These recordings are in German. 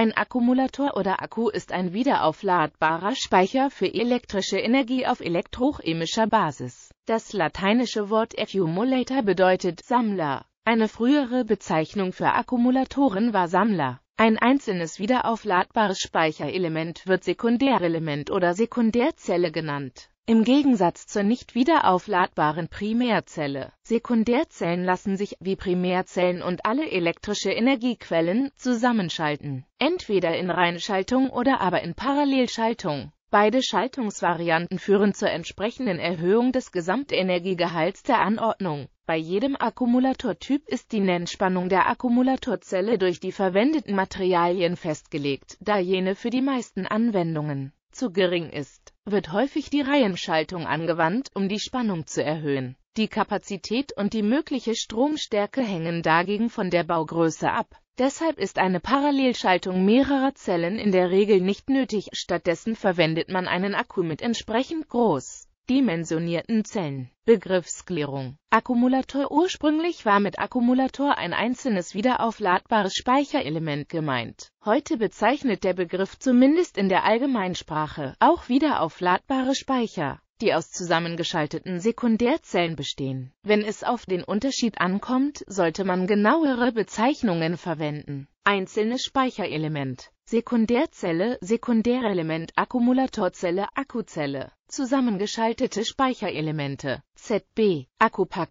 Ein Akkumulator oder Akku ist ein wiederaufladbarer Speicher für elektrische Energie auf elektrochemischer Basis. Das lateinische Wort Accumulator bedeutet Sammler. Eine frühere Bezeichnung für Akkumulatoren war Sammler. Ein einzelnes wiederaufladbares Speicherelement wird Sekundärelement oder Sekundärzelle genannt. Im Gegensatz zur nicht wiederaufladbaren Primärzelle. Sekundärzellen lassen sich, wie Primärzellen und alle elektrische Energiequellen, zusammenschalten. Entweder in Reinschaltung oder aber in Parallelschaltung. Beide Schaltungsvarianten führen zur entsprechenden Erhöhung des Gesamtenergiegehalts der Anordnung. Bei jedem Akkumulatortyp ist die Nennspannung der Akkumulatorzelle durch die verwendeten Materialien festgelegt, da jene für die meisten Anwendungen zu gering ist, wird häufig die Reihenschaltung angewandt, um die Spannung zu erhöhen. Die Kapazität und die mögliche Stromstärke hängen dagegen von der Baugröße ab. Deshalb ist eine Parallelschaltung mehrerer Zellen in der Regel nicht nötig, stattdessen verwendet man einen Akku mit entsprechend groß dimensionierten Zellen. Begriffsklärung Akkumulator Ursprünglich war mit Akkumulator ein einzelnes wiederaufladbares Speicherelement gemeint. Heute bezeichnet der Begriff zumindest in der Allgemeinsprache auch wiederaufladbare Speicher die aus zusammengeschalteten Sekundärzellen bestehen. Wenn es auf den Unterschied ankommt, sollte man genauere Bezeichnungen verwenden. Einzelnes Speicherelement Sekundärzelle, Sekundärelement, Akkumulatorzelle, Akkuzelle Zusammengeschaltete Speicherelemente ZB, akkupack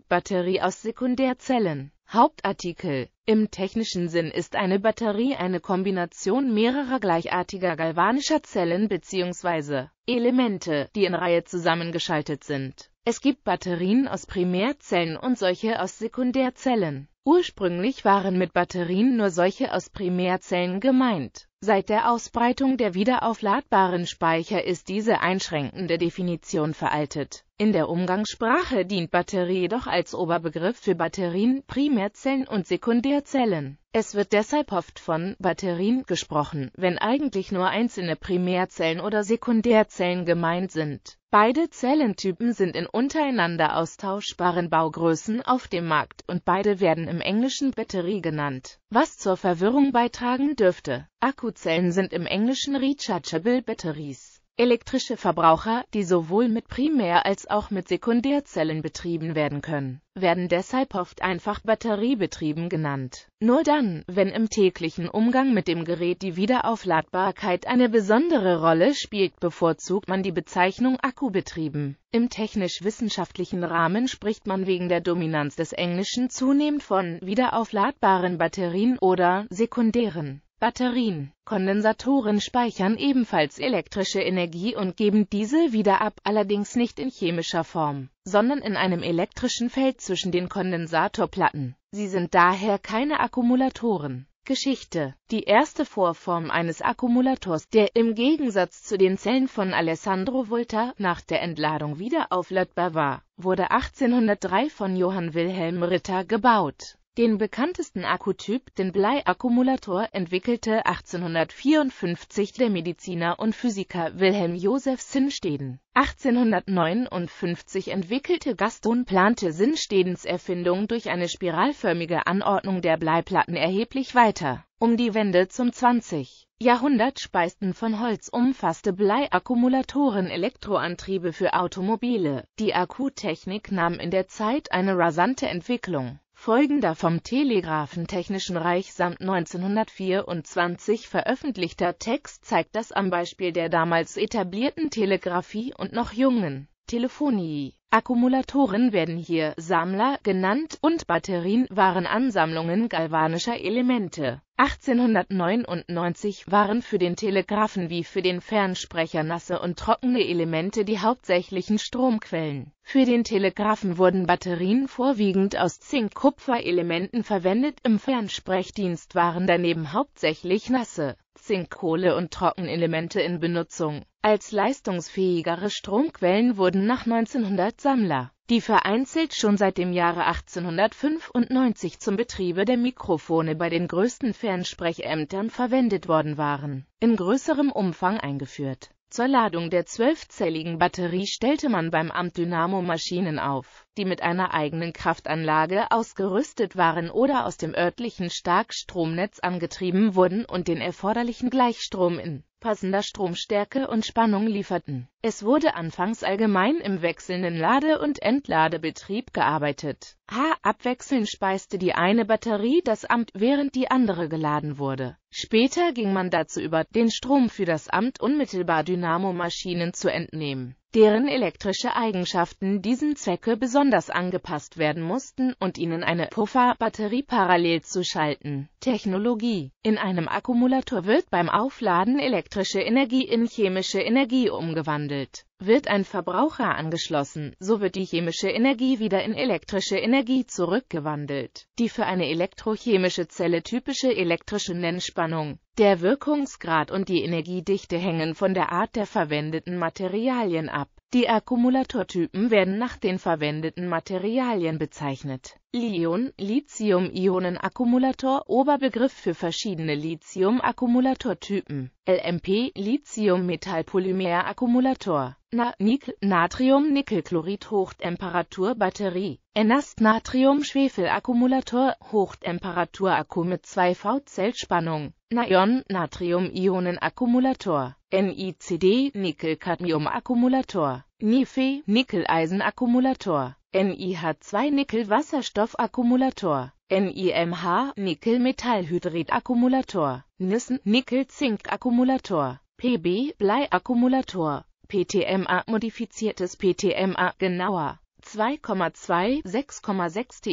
aus Sekundärzellen Hauptartikel Im technischen Sinn ist eine Batterie eine Kombination mehrerer gleichartiger galvanischer Zellen bzw. Elemente, die in Reihe zusammengeschaltet sind. Es gibt Batterien aus Primärzellen und solche aus Sekundärzellen. Ursprünglich waren mit Batterien nur solche aus Primärzellen gemeint Seit der Ausbreitung der wiederaufladbaren Speicher ist diese einschränkende Definition veraltet. In der Umgangssprache dient Batterie jedoch als Oberbegriff für Batterien, Primärzellen und Sekundärzellen. Es wird deshalb oft von Batterien gesprochen, wenn eigentlich nur einzelne Primärzellen oder Sekundärzellen gemeint sind. Beide Zellentypen sind in untereinander austauschbaren Baugrößen auf dem Markt und beide werden im Englischen Batterie genannt, was zur Verwirrung beitragen dürfte. Akku Akkuzellen sind im Englischen Rechargeable Batteries, elektrische Verbraucher, die sowohl mit Primär- als auch mit Sekundärzellen betrieben werden können, werden deshalb oft einfach batteriebetrieben genannt. Nur dann, wenn im täglichen Umgang mit dem Gerät die Wiederaufladbarkeit eine besondere Rolle spielt, bevorzugt man die Bezeichnung Akkubetrieben. Im technisch-wissenschaftlichen Rahmen spricht man wegen der Dominanz des Englischen zunehmend von wiederaufladbaren Batterien oder sekundären Batterien, Kondensatoren speichern ebenfalls elektrische Energie und geben diese wieder ab, allerdings nicht in chemischer Form, sondern in einem elektrischen Feld zwischen den Kondensatorplatten. Sie sind daher keine Akkumulatoren. Geschichte. Die erste Vorform eines Akkumulators, der im Gegensatz zu den Zellen von Alessandro Volta nach der Entladung wieder aufladbar war, wurde 1803 von Johann Wilhelm Ritter gebaut. Den bekanntesten Akkutyp, den Bleiakkumulator, entwickelte 1854 der Mediziner und Physiker Wilhelm Josef Sinnsteden. 1859 entwickelte Gaston plante Sinnstedens Erfindung durch eine spiralförmige Anordnung der Bleiplatten erheblich weiter. Um die Wende zum 20. Jahrhundert speisten von Holz umfasste Bleiakkumulatoren Elektroantriebe für Automobile. Die Akkutechnik nahm in der Zeit eine rasante Entwicklung folgender vom Telegraphentechnischen Reich samt 1924 veröffentlichter Text zeigt das am Beispiel der damals etablierten Telegrafie und noch jungen Telefonie. Akkumulatoren werden hier Sammler genannt und Batterien waren Ansammlungen galvanischer Elemente. 1899 waren für den Telegraphen wie für den Fernsprecher nasse und trockene Elemente die hauptsächlichen Stromquellen. Für den Telegraphen wurden Batterien vorwiegend aus Zink-Kupfer-Elementen verwendet, im Fernsprechdienst waren daneben hauptsächlich nasse Zinkkohle und Trockenelemente in Benutzung. Als leistungsfähigere Stromquellen wurden nach 1900 Sammler, die vereinzelt schon seit dem Jahre 1895 zum Betriebe der Mikrofone bei den größten Fernsprechämtern verwendet worden waren, in größerem Umfang eingeführt zur Ladung der zwölfzelligen Batterie stellte man beim Amt Dynamo Maschinen auf, die mit einer eigenen Kraftanlage ausgerüstet waren oder aus dem örtlichen Starkstromnetz angetrieben wurden und den erforderlichen Gleichstrom in passender Stromstärke und Spannung lieferten. Es wurde anfangs allgemein im wechselnden Lade- und Entladebetrieb gearbeitet. H. Abwechselnd speiste die eine Batterie das Amt, während die andere geladen wurde. Später ging man dazu über, den Strom für das Amt unmittelbar Dynamomaschinen zu entnehmen, deren elektrische Eigenschaften diesen Zwecke besonders angepasst werden mussten und ihnen eine Pufferbatterie parallel zu schalten. Technologie. In einem Akkumulator wird beim Aufladen elektrische Energie in chemische Energie umgewandelt. Wird ein Verbraucher angeschlossen, so wird die chemische Energie wieder in elektrische Energie zurückgewandelt. Die für eine elektrochemische Zelle typische elektrische Nennspannung, der Wirkungsgrad und die Energiedichte hängen von der Art der verwendeten Materialien ab. Die Akkumulatortypen werden nach den verwendeten Materialien bezeichnet. Lion, Lithium-Ionen-Akkumulator, Oberbegriff für verschiedene Lithium-Akkumulatortypen. LMP, Lithium-Metallpolymer-Akkumulator na Nickel Natrium Nickelchlorid Hochtemperatur Batterie Enast Natrium Schwefel Akkumulator Hochtemperatur Akku mit 2V Zellspannung Naon Natrium Ionen Akkumulator NiCd Nickel Cadmium Akkumulator Nife Nickel Eisen Akkumulator NiH2 Nickel Wasserstoff Akkumulator NiMH Nickel Metallhydrid Akkumulator Nissen Nickel Zink Akkumulator PB Blei Akkumulator PTMA modifiziertes PTMA genauer 2,2 6,6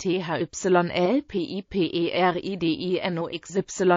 TETRAMETHYL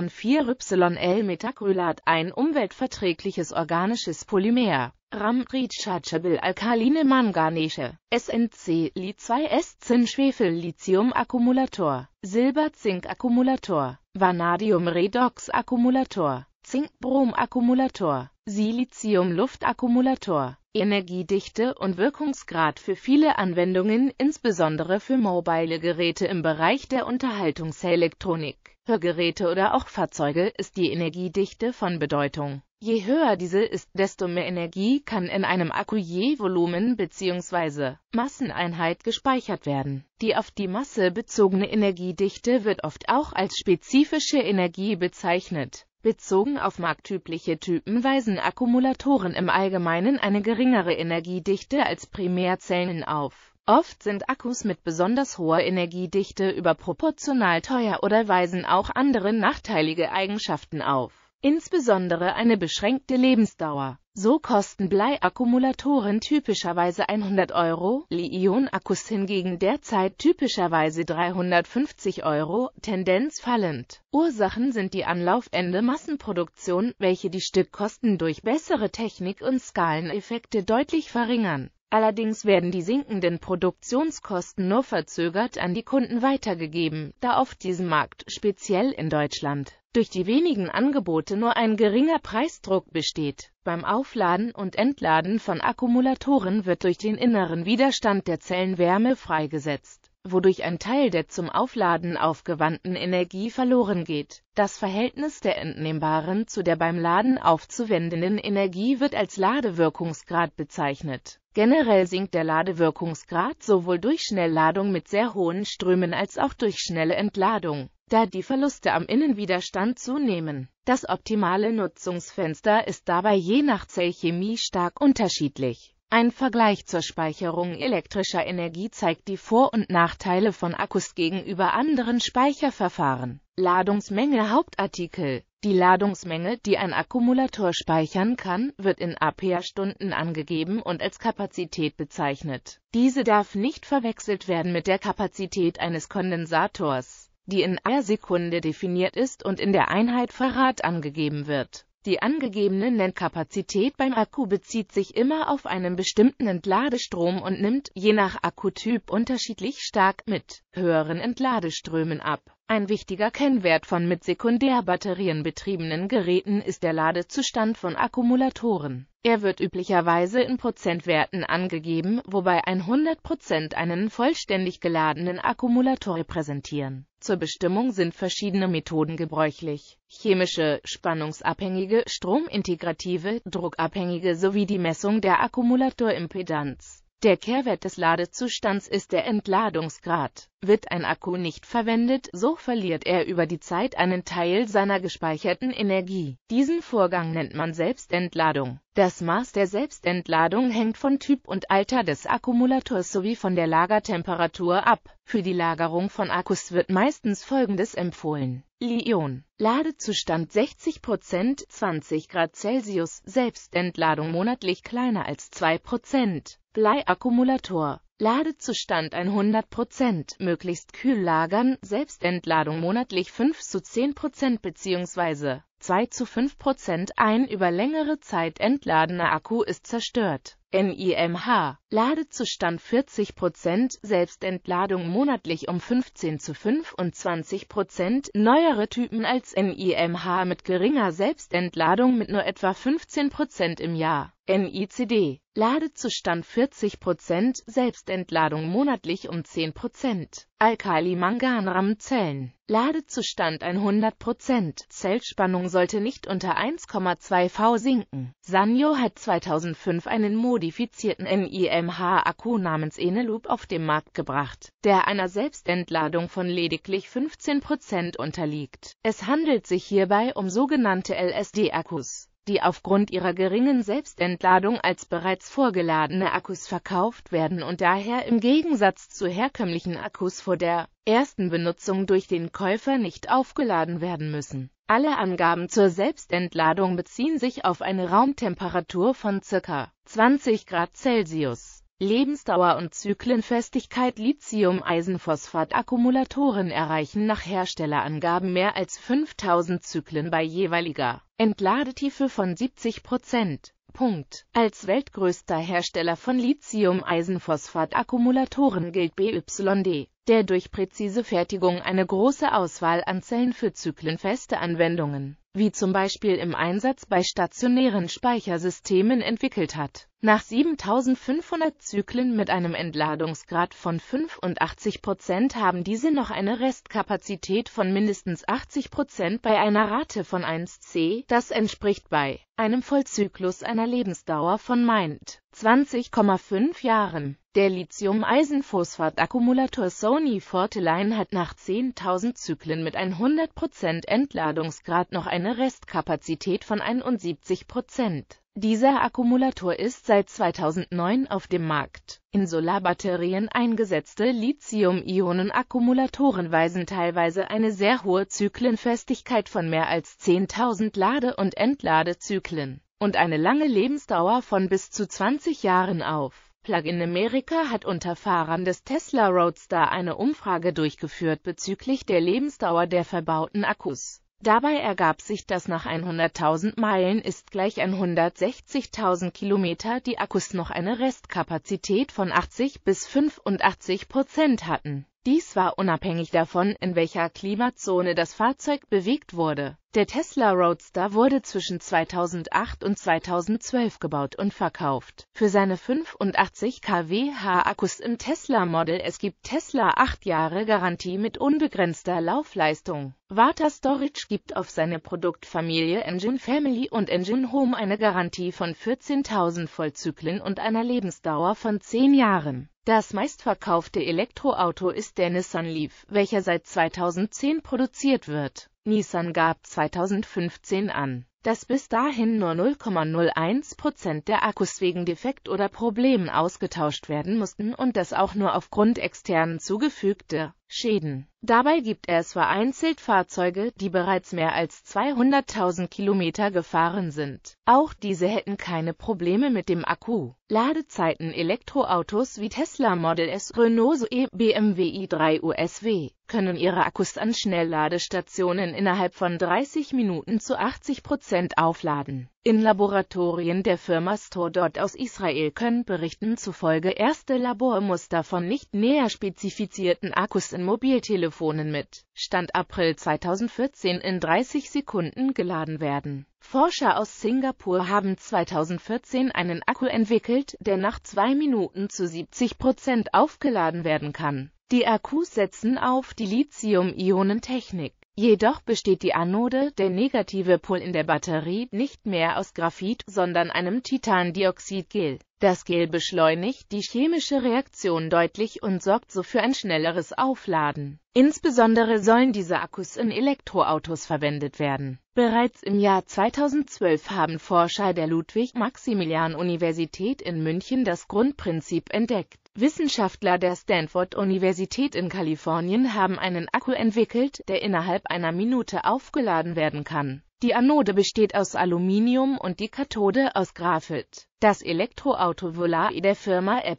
4 yl Metacrylat ein umweltverträgliches organisches Polymer. RAM Rechargeable Alkaline Manganesche SNC Li 2S Zinn Schwefel Lithium Akkumulator Silber Zink Akkumulator Vanadium Redox Akkumulator Zink-Brom-Akkumulator, silizium luft akkumulator Energiedichte und Wirkungsgrad für viele Anwendungen, insbesondere für mobile Geräte im Bereich der Unterhaltungselektronik, Hörgeräte oder auch Fahrzeuge, ist die Energiedichte von Bedeutung. Je höher diese ist, desto mehr Energie kann in einem Akku je Volumen bzw. Masseneinheit gespeichert werden. Die auf die Masse bezogene Energiedichte wird oft auch als spezifische Energie bezeichnet. Bezogen auf marktübliche Typen weisen Akkumulatoren im Allgemeinen eine geringere Energiedichte als Primärzellen auf. Oft sind Akkus mit besonders hoher Energiedichte überproportional teuer oder weisen auch andere nachteilige Eigenschaften auf, insbesondere eine beschränkte Lebensdauer. So kosten Bleiakkumulatoren typischerweise 100 Euro, Li-Ion-Akkus hingegen derzeit typischerweise 350 Euro, Tendenz fallend. Ursachen sind die Anlaufende Massenproduktion, welche die Stückkosten durch bessere Technik und Skaleneffekte deutlich verringern. Allerdings werden die sinkenden Produktionskosten nur verzögert an die Kunden weitergegeben, da auf diesem Markt, speziell in Deutschland, durch die wenigen Angebote nur ein geringer Preisdruck besteht. Beim Aufladen und Entladen von Akkumulatoren wird durch den inneren Widerstand der Zellen Wärme freigesetzt wodurch ein Teil der zum Aufladen aufgewandten Energie verloren geht. Das Verhältnis der entnehmbaren zu der beim Laden aufzuwendenden Energie wird als Ladewirkungsgrad bezeichnet. Generell sinkt der Ladewirkungsgrad sowohl durch Schnellladung mit sehr hohen Strömen als auch durch schnelle Entladung, da die Verluste am Innenwiderstand zunehmen. Das optimale Nutzungsfenster ist dabei je nach Zellchemie stark unterschiedlich. Ein Vergleich zur Speicherung elektrischer Energie zeigt die Vor- und Nachteile von Akkus gegenüber anderen Speicherverfahren. Ladungsmenge Hauptartikel Die Ladungsmenge, die ein Akkumulator speichern kann, wird in Ampere-Stunden angegeben und als Kapazität bezeichnet. Diese darf nicht verwechselt werden mit der Kapazität eines Kondensators, die in einer Sekunde definiert ist und in der Einheit Farad angegeben wird. Die angegebene Nennkapazität beim Akku bezieht sich immer auf einen bestimmten Entladestrom und nimmt, je nach Akkutyp unterschiedlich stark, mit höheren Entladeströmen ab. Ein wichtiger Kennwert von mit Sekundärbatterien betriebenen Geräten ist der Ladezustand von Akkumulatoren er wird üblicherweise in Prozentwerten angegeben, wobei 100 einen vollständig geladenen Akkumulator repräsentieren. Zur Bestimmung sind verschiedene Methoden gebräuchlich. Chemische, spannungsabhängige, stromintegrative, druckabhängige sowie die Messung der Akkumulatorimpedanz. Der Kehrwert des Ladezustands ist der Entladungsgrad. Wird ein Akku nicht verwendet, so verliert er über die Zeit einen Teil seiner gespeicherten Energie. Diesen Vorgang nennt man Selbstentladung. Das Maß der Selbstentladung hängt von Typ und Alter des Akkumulators sowie von der Lagertemperatur ab. Für die Lagerung von Akkus wird meistens Folgendes empfohlen. Lion. Ladezustand 60%, 20 Grad Celsius, Selbstentladung monatlich kleiner als 2%. Bleiakkumulator Ladezustand 100%, möglichst kühl lagern, Selbstentladung monatlich 5 zu 10% bzw. 2 zu 5% ein, über längere Zeit entladener Akku ist zerstört. NIMH, Ladezustand 40%, Selbstentladung monatlich um 15 zu 25%, neuere Typen als NIMH mit geringer Selbstentladung mit nur etwa 15% im Jahr. NICD, Ladezustand 40%, Selbstentladung monatlich um 10%. Alkali-Mangan-RAM-Zellen. Ladezustand 100%. Zellspannung sollte nicht unter 1,2 V sinken. Sanyo hat 2005 einen modifizierten nimh akku namens Eneloop auf den Markt gebracht, der einer Selbstentladung von lediglich 15% unterliegt. Es handelt sich hierbei um sogenannte LSD-Akkus die aufgrund ihrer geringen Selbstentladung als bereits vorgeladene Akkus verkauft werden und daher im Gegensatz zu herkömmlichen Akkus vor der ersten Benutzung durch den Käufer nicht aufgeladen werden müssen. Alle Angaben zur Selbstentladung beziehen sich auf eine Raumtemperatur von ca. 20 Grad Celsius. Lebensdauer und Zyklenfestigkeit Lithium-Eisenphosphat-Akkumulatoren erreichen nach Herstellerangaben mehr als 5000 Zyklen bei jeweiliger Entladetiefe von 70 Prozent. Punkt. Als weltgrößter Hersteller von Lithium-Eisenphosphat-Akkumulatoren gilt BYD, der durch präzise Fertigung eine große Auswahl an Zellen für zyklenfeste Anwendungen wie zum Beispiel im Einsatz bei stationären Speichersystemen entwickelt hat. Nach 7500 Zyklen mit einem Entladungsgrad von 85% haben diese noch eine Restkapazität von mindestens 80% bei einer Rate von 1C, das entspricht bei einem Vollzyklus einer Lebensdauer von MIND 20,5 Jahren. Der Lithium-Eisenphosphat-Akkumulator Sony Forteline hat nach 10.000 Zyklen mit 100% Entladungsgrad noch eine Restkapazität von 71%. Dieser Akkumulator ist seit 2009 auf dem Markt. In Solarbatterien eingesetzte Lithium-Ionen-Akkumulatoren weisen teilweise eine sehr hohe Zyklenfestigkeit von mehr als 10.000 Lade- und Entladezyklen und eine lange Lebensdauer von bis zu 20 Jahren auf. Plug-in America hat unter Fahrern des Tesla Roadster eine Umfrage durchgeführt bezüglich der Lebensdauer der verbauten Akkus. Dabei ergab sich, dass nach 100.000 Meilen ist gleich 160.000 Kilometer die Akkus noch eine Restkapazität von 80 bis 85 Prozent hatten. Dies war unabhängig davon, in welcher Klimazone das Fahrzeug bewegt wurde. Der Tesla Roadster wurde zwischen 2008 und 2012 gebaut und verkauft. Für seine 85 kWh Akkus im Tesla Model S gibt Tesla 8 Jahre Garantie mit unbegrenzter Laufleistung. Warta Storage gibt auf seine Produktfamilie Engine Family und Engine Home eine Garantie von 14.000 Vollzyklen und einer Lebensdauer von 10 Jahren. Das meistverkaufte Elektroauto ist der Nissan Leaf, welcher seit 2010 produziert wird. Nissan gab 2015 an, dass bis dahin nur 0,01% der Akkus wegen Defekt oder Problemen ausgetauscht werden mussten und das auch nur aufgrund externen zugefügter Schäden Dabei gibt es vereinzelt Fahrzeuge, die bereits mehr als 200.000 Kilometer gefahren sind. Auch diese hätten keine Probleme mit dem Akku. Ladezeiten Elektroautos wie Tesla Model S, Renault Zoe, BMW i3 USW können ihre Akkus an Schnellladestationen innerhalb von 30 Minuten zu 80 Prozent aufladen. In Laboratorien der Firma Stordot aus Israel können Berichten zufolge erste Labormuster von nicht näher spezifizierten Akkus in Mobiltelefonen Mobiltelefonen mit Stand April 2014 in 30 Sekunden geladen werden. Forscher aus Singapur haben 2014 einen Akku entwickelt, der nach zwei Minuten zu 70 Prozent aufgeladen werden kann. Die Akkus setzen auf die Lithium-Ionen-Technik Jedoch besteht die Anode, der negative Pol in der Batterie, nicht mehr aus Graphit, sondern einem Titandioxidgel. Das Gel beschleunigt die chemische Reaktion deutlich und sorgt so für ein schnelleres Aufladen. Insbesondere sollen diese Akkus in Elektroautos verwendet werden. Bereits im Jahr 2012 haben Forscher der Ludwig-Maximilian-Universität in München das Grundprinzip entdeckt. Wissenschaftler der Stanford-Universität in Kalifornien haben einen Akku entwickelt, der innerhalb einer Minute aufgeladen werden kann. Die Anode besteht aus Aluminium und die Kathode aus Graphit. Das Elektroauto Volar der Firma E++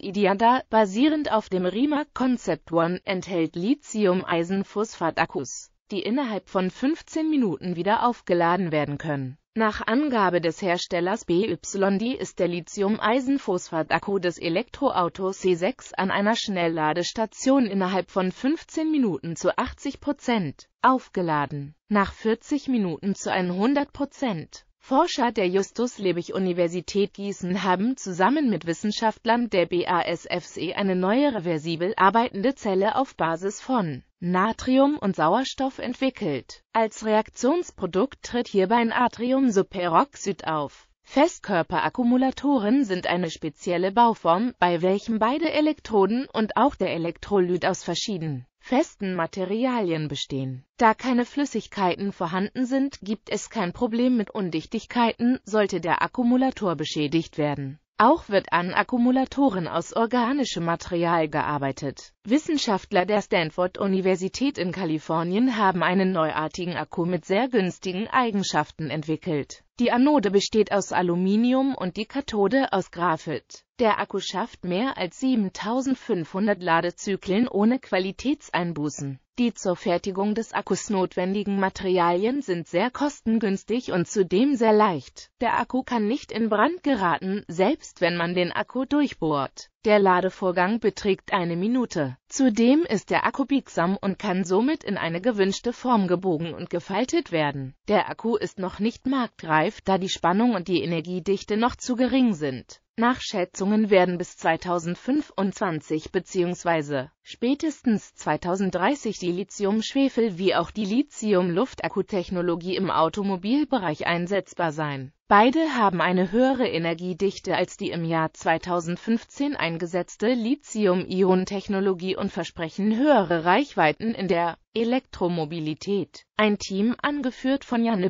Idiada, basierend auf dem Rima Concept One, enthält Lithium-Eisenphosphat-Akkus, die innerhalb von 15 Minuten wieder aufgeladen werden können nach Angabe des Herstellers BYD ist der Lithium-Eisenphosphat-Akku des Elektroautos C6 an einer Schnellladestation innerhalb von 15 Minuten zu 80 Prozent aufgeladen, nach 40 Minuten zu 100 Prozent. Forscher der justus lebig universität Gießen haben zusammen mit Wissenschaftlern der BASFC eine neue reversibel arbeitende Zelle auf Basis von Natrium und Sauerstoff entwickelt. Als Reaktionsprodukt tritt hierbei Natriumsuperoxid auf. Festkörperakkumulatoren sind eine spezielle Bauform, bei welchem beide Elektroden und auch der Elektrolyt aus verschiedenen festen Materialien bestehen. Da keine Flüssigkeiten vorhanden sind, gibt es kein Problem mit Undichtigkeiten, sollte der Akkumulator beschädigt werden. Auch wird an Akkumulatoren aus organischem Material gearbeitet. Wissenschaftler der Stanford-Universität in Kalifornien haben einen neuartigen Akku mit sehr günstigen Eigenschaften entwickelt. Die Anode besteht aus Aluminium und die Kathode aus Graphit. Der Akku schafft mehr als 7500 Ladezyklen ohne Qualitätseinbußen. Die zur Fertigung des Akkus notwendigen Materialien sind sehr kostengünstig und zudem sehr leicht. Der Akku kann nicht in Brand geraten, selbst wenn man den Akku durchbohrt. Der Ladevorgang beträgt eine Minute. Zudem ist der Akku biegsam und kann somit in eine gewünschte Form gebogen und gefaltet werden. Der Akku ist noch nicht marktreif, da die Spannung und die Energiedichte noch zu gering sind. Nach Schätzungen werden bis 2025 bzw. spätestens 2030 die Lithium-Schwefel wie auch die lithium luftakku im Automobilbereich einsetzbar sein. Beide haben eine höhere Energiedichte als die im Jahr 2015 eingesetzte Lithium-Ionen-Technologie und versprechen höhere Reichweiten in der Elektromobilität. Ein Team, angeführt von Yan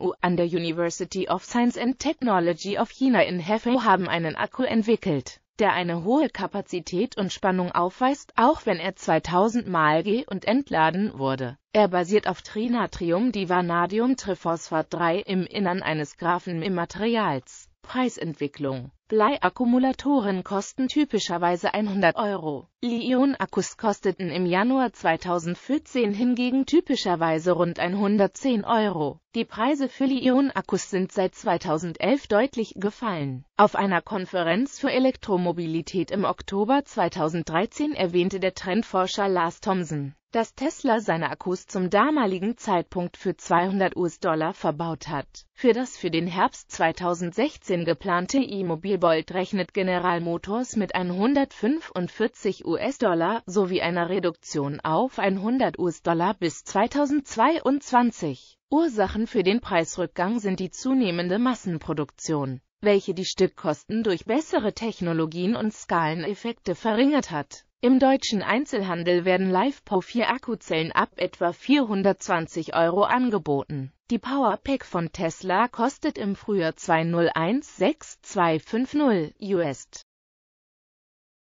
Yu an der University of Science and Technology of China in Hefei, haben einen Akku entwickelt der eine hohe Kapazität und Spannung aufweist, auch wenn er 2000 Mal ge- und entladen wurde. Er basiert auf trinatrium divanadium triphosphat 3 im Innern eines Graphen Preisentwicklung. Bleiakkumulatoren kosten typischerweise 100 Euro. Li-Ion-Akkus kosteten im Januar 2014 hingegen typischerweise rund 110 Euro. Die Preise für Li-Ion-Akkus sind seit 2011 deutlich gefallen. Auf einer Konferenz für Elektromobilität im Oktober 2013 erwähnte der Trendforscher Lars Thomsen, dass Tesla seine Akkus zum damaligen Zeitpunkt für 200 US-Dollar verbaut hat. Für das für den Herbst 2016 geplante E-Mobilbolt rechnet General Motors mit 145 US-Dollar sowie einer Reduktion auf 100 US-Dollar bis 2022. Ursachen für den Preisrückgang sind die zunehmende Massenproduktion welche die Stückkosten durch bessere Technologien und Skaleneffekte verringert hat. Im deutschen Einzelhandel werden Live Pro 4 Akkuzellen ab etwa 420 Euro angeboten. Die Powerpack von Tesla kostet im Frühjahr 2016 2,550 US.